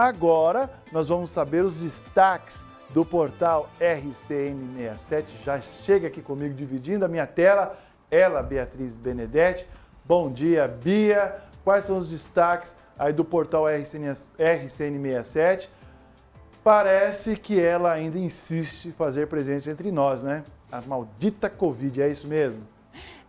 Agora nós vamos saber os destaques do portal RCN67. Já chega aqui comigo dividindo a minha tela, ela, Beatriz Benedetti. Bom dia, Bia. Quais são os destaques aí do portal RCN67? Parece que ela ainda insiste em fazer presente entre nós, né? A maldita Covid, é isso mesmo?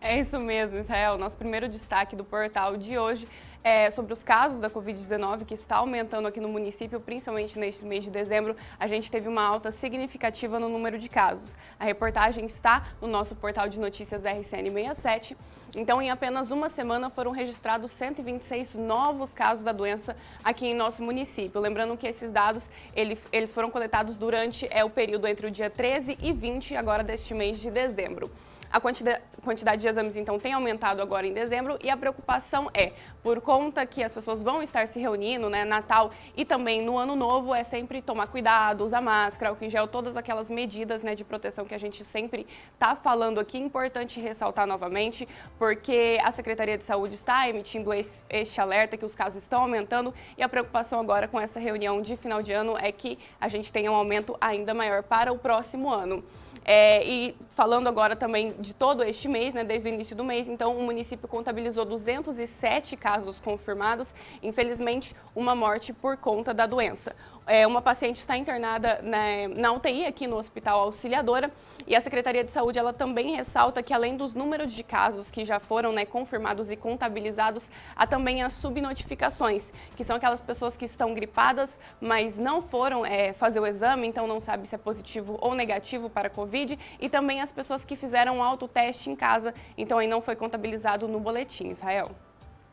É isso mesmo, Israel. Nosso primeiro destaque do portal de hoje é, sobre os casos da Covid-19 que está aumentando aqui no município, principalmente neste mês de dezembro, a gente teve uma alta significativa no número de casos. A reportagem está no nosso portal de notícias RCN67. Então, em apenas uma semana foram registrados 126 novos casos da doença aqui em nosso município. Lembrando que esses dados ele, eles foram coletados durante é, o período entre o dia 13 e 20 agora deste mês de dezembro. A quantidade de exames, então, tem aumentado agora em dezembro e a preocupação é, por conta que as pessoas vão estar se reunindo, né, Natal e também no Ano Novo, é sempre tomar cuidado, usar máscara, álcool em gel, todas aquelas medidas, né, de proteção que a gente sempre está falando aqui. Importante ressaltar novamente, porque a Secretaria de Saúde está emitindo este alerta que os casos estão aumentando e a preocupação agora com essa reunião de final de ano é que a gente tenha um aumento ainda maior para o próximo ano. É, e falando agora também de todo este mês, né, desde o início do mês, então o município contabilizou 207 casos confirmados, infelizmente uma morte por conta da doença. É, uma paciente está internada né, na, na UTI aqui no Hospital Auxiliadora e a Secretaria de Saúde ela também ressalta que além dos números de casos que já foram né, confirmados e contabilizados, há também as subnotificações, que são aquelas pessoas que estão gripadas, mas não foram é, fazer o exame, então não sabe se é positivo ou negativo para a Covid. Covid e também as pessoas que fizeram autoteste em casa. Então aí não foi contabilizado no boletim, Israel.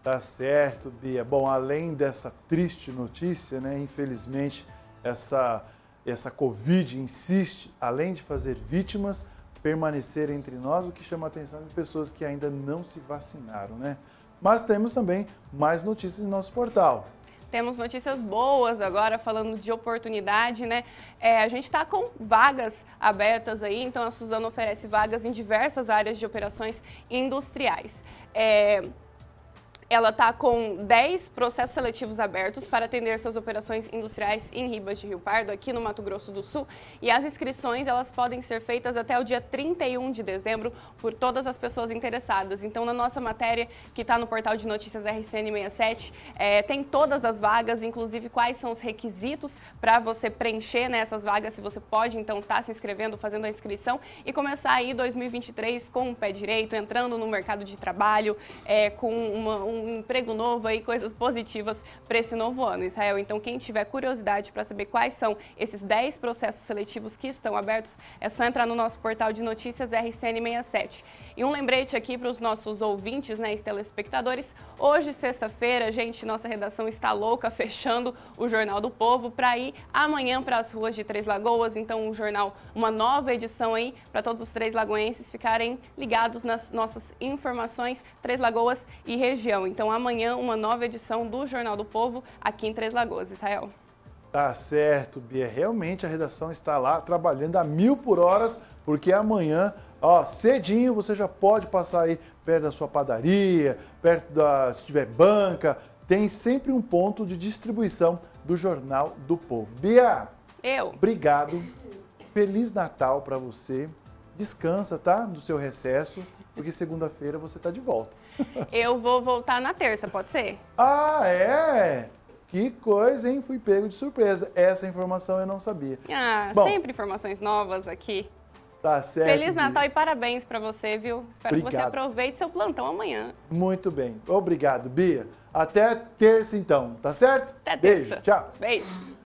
Tá certo, Bia. Bom, além dessa triste notícia, né, infelizmente, essa, essa Covid insiste, além de fazer vítimas, permanecer entre nós, o que chama a atenção de pessoas que ainda não se vacinaram, né? Mas temos também mais notícias em nosso portal temos notícias boas agora, falando de oportunidade, né? É, a gente está com vagas abertas aí, então a Suzano oferece vagas em diversas áreas de operações industriais. É, ela está com 10 processos seletivos abertos para atender suas operações industriais em Ribas de Rio Pardo, aqui no Mato Grosso do Sul. E as inscrições elas podem ser feitas até o dia 31 de dezembro por todas as pessoas interessadas. Então, na nossa matéria, que está no portal de notícias RCN67, é, tem todas as vagas, inclusive quais são os requisitos para você preencher né, essas vagas, se você pode, então, estar tá se inscrevendo, fazendo a inscrição e começar aí 2023 com o pé direito, entrando no mercado de trabalho, é, com uma, um um emprego novo aí, coisas positivas para esse novo ano, Israel. Então, quem tiver curiosidade para saber quais são esses 10 processos seletivos que estão abertos, é só entrar no nosso portal de notícias RCN67. E um lembrete aqui para os nossos ouvintes, né, e telespectadores, hoje, sexta-feira, gente, nossa redação está louca, fechando o Jornal do Povo para ir amanhã para as ruas de Três Lagoas. Então, um jornal, uma nova edição aí para todos os três lagoenses ficarem ligados nas nossas informações, Três Lagoas e região. Então amanhã uma nova edição do Jornal do Povo aqui em Três Lagoas, Israel. Tá certo, Bia. Realmente a redação está lá trabalhando a mil por horas, porque amanhã, ó, cedinho, você já pode passar aí perto da sua padaria, perto da. se tiver banca, tem sempre um ponto de distribuição do Jornal do Povo. Bia! Eu! Obrigado. Feliz Natal para você descansa, tá? Do seu recesso, porque segunda-feira você está de volta. Eu vou voltar na terça, pode ser? Ah, é? Que coisa, hein? Fui pego de surpresa. Essa informação eu não sabia. Ah, Bom, sempre informações novas aqui. Tá certo. Feliz Natal e parabéns para você, viu? Espero Obrigado. que você aproveite seu plantão amanhã. Muito bem. Obrigado, Bia. Até terça então, tá certo? Até terça. Beijo, tchau. Beijo.